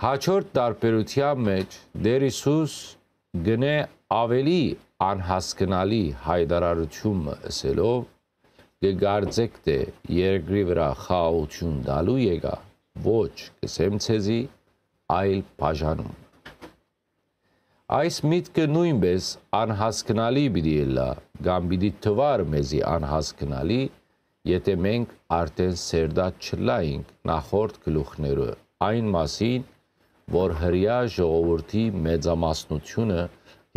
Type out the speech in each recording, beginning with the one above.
հաջորդ տարբերության մեջ Տեր Հիսուս գնե ավելի անհասկանալի հայտարարությունը ասելով կգարձեք թե դե, երկրի վրա խաղաղություն դալու եկա ոչ կսեմ ցեզի այլ բաժանում այս միտքը նույնպես անհասկանալի պիտի լա կամ պիտի թվար մեզի անհասկանալի եթե մենք արդեն սերդա չլայինք նախորդ գլուխները այն մասին որ հրյա ժողովրդի մեծամասնությունը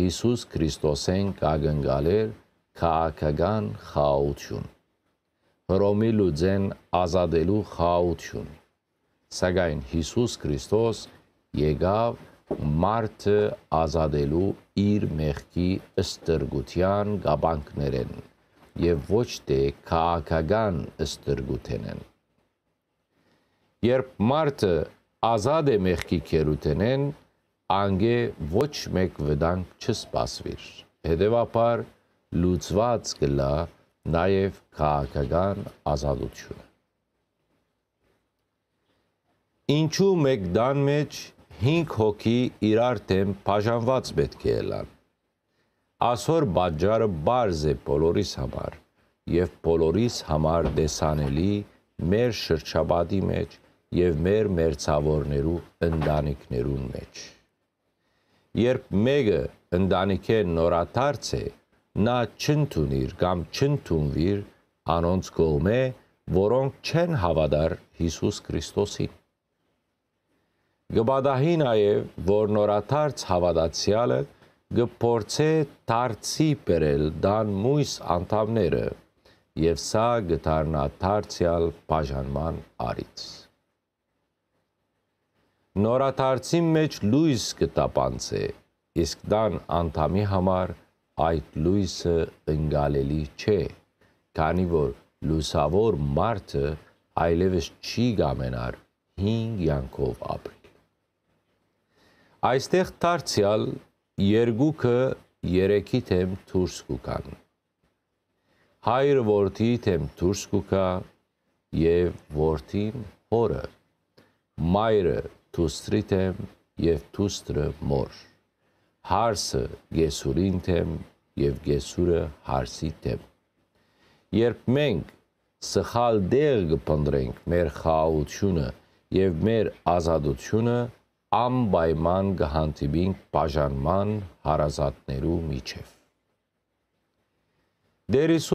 Հիսուս Քրիստոսեն կագնգալեր քաղաքական խաղաղություն։ Հռոմի լուծեն ազատելու խաղաղություն։ Սակայն Հիսուս Քրիստոս եկավ մարդը ազատելու իր մեղքի ըստրգության գաբանքներեն եւ ոչ թե քաղաքական ըստրգութենեն։ Երբ մարդը ազատ է մեղքի կերութենեն, անգե ոչ մեկ վտանգ չսպասվիր։ Հետևաբար լուծված կլա նաև քաղաքական ազատությունը։ Ինչու մեկ դան մեջ 5 հոգի իրար դեմ բաժանված պետք է ելան։ Այսօր բաժարը բարձ է բոլորիս համար եւ բոլորիս համար դեսանելի մեր շրջապատի մեջ եւ մեր մերցավորներու ընտանիքներուն մեջ։ Երբ մեկը ընտանիքե նորաթարց է, նա չընդունիր կամ չընդունվիր անոնց կողմե, որոնք չեն հավատար Հիսուս Քրիստոսին։ Գբադահի նաև, որ նորաթարց հավատացյալը գփորձե դարձի բերել դան մույս անդամները եւ սա գտարնա դարձյալ բաժանման արից նորաթարցի մեջ լույս կտապանցե, իսկ դան անդամի համար այդ լույսը ընգալելի չէ, քանի որ լուսավոր մարդը այլևս չի գամենար հինգ յանքով ապրիլ։ Այստեղ թարցյալ երգուքը երեքի թեմ թուրս կուկան։ Հայր որդի թեմ թուրս կուկա և որդին հորը, մայրը թուստրի թեմ եւ թուստրը մոր։ Հարսը գեսուրին թեմ եւ գեսուրը հարսի թեմ։ Երբ մենք սխալ դեղ կփնտրենք մեր խաղաղությունը եւ մեր ազատությունը, անպայման կհանդիպենք բաժանման հարազատներու միջև։ Դերիս